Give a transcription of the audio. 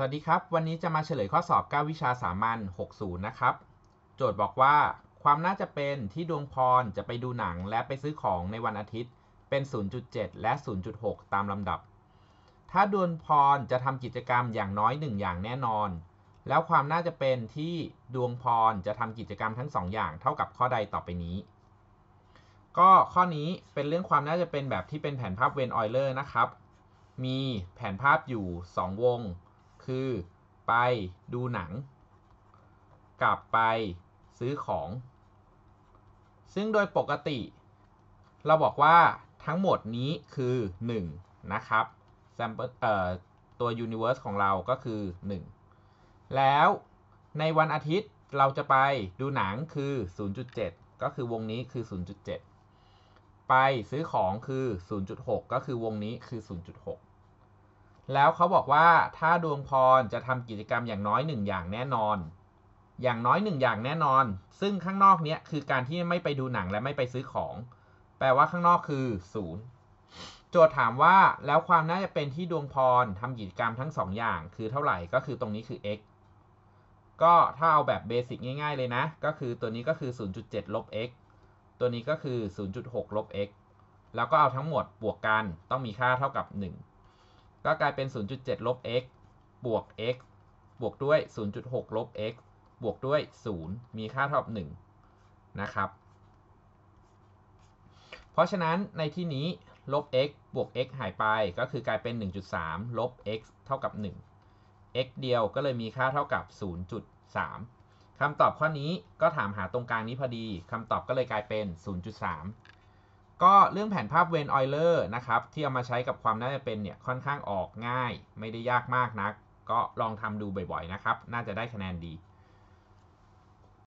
วัสดีครับ วันนี้จะมาเฉลยข้อสอบ 9 วิชาสามัญ60 นะครับ โจทย์บอกว่า ความน่าจะเป็นที่ดวงพรจะไปดูหนังและไปซื้อของในวันอาทิตย์เป็น 0.7 และ 0.6 ตามลำดับ ถ้าดวงพรจะทำกิจกรรมอย่างน้อย1อย่างแน่นอน แล้วความน่าจะเป็นที่ดวงพรจะทำกิจกรรมทั้ง 2 อย่างเท่ากับข้อใดต่อไปนี้ ก็ข้อนี้เป็นเรื่องความน่าจะเป็นแบบที่เป็นแผนภาพเวนออยเลอร์นะครับ มีแผนภาพอยู่ 2 วงคือ ไปดูหนัง กลับไปซื้อของ ซึ่งโดยปกติ เราบอกว่าทั้งหมดนี้คือ 1 นะครับ sample เวอตัว universe ของเราก็คือ 1 แล้วในวันอาทิตย์เราจะไปดูหนังคือ 0.7 ก็คือวงนี้คือ 0.7 ไปซื้อของคือ 0.6 ก็คือวงนี้คือ 0.6แล้วเขาบอกว่าถ้าดวงพรจะทำกิจกรรมอย่างน้อยหนึ่งอย่างแน่นอน อย่างน้อยหนึ่งอย่างแน่นอน ซึ่งข้างนอกเนี้ยคือการที่ไม่ไปดูหนังและไม่ไปซื้อของ แปลว่าข้างนอกคือศูนย์โจทย์ถามว่าแล้วความน่าจะเป็นที่ดวงพรทำกิจกรรมทั้ง2ออย่างคือเท่าไหร่ ก็คือตรงนี้คือ x ก็ถ้าเอาแบบเบสิกง่ายๆเลยนะ ก็คือตัวนี้ก็คือ 0.7 ลบ x ตัวนี้ก็คือ 0.6 ลบ x แล้วก็เอาทั้งหมดบวกกันต้องมีค่าเท่ากับ 1ก็กลายเป็น 0.7 ลบ x บวก x บวกด้วย 0.6 ลบ x บวกด้วย 0 มีค่าเท่ากับ 1 นะครับ เพราะฉะนั้นในที่นี้ ลบ x บวก x หายไปก็คือกลายเป็น 1.3 ลบ x เท่ากับ 1 x เดียวก็เลยมีค่าเท่ากับ 0.3 คำตอบข้อนี้ก็ถามหาตรงกลางนี้พอดี คำตอบก็เลยกลายเป็น 0.3ก็เรื่องแผนภาพเวนออยเลอร์นะครับ ที่เอามาใช้กับความน่าจะเป็นเนี่ยค่อนข้างออกง่าย ไม่ได้ยากมากนัก ก็ลองทำดูบ่อยๆนะครับ น่าจะได้คะแนนดี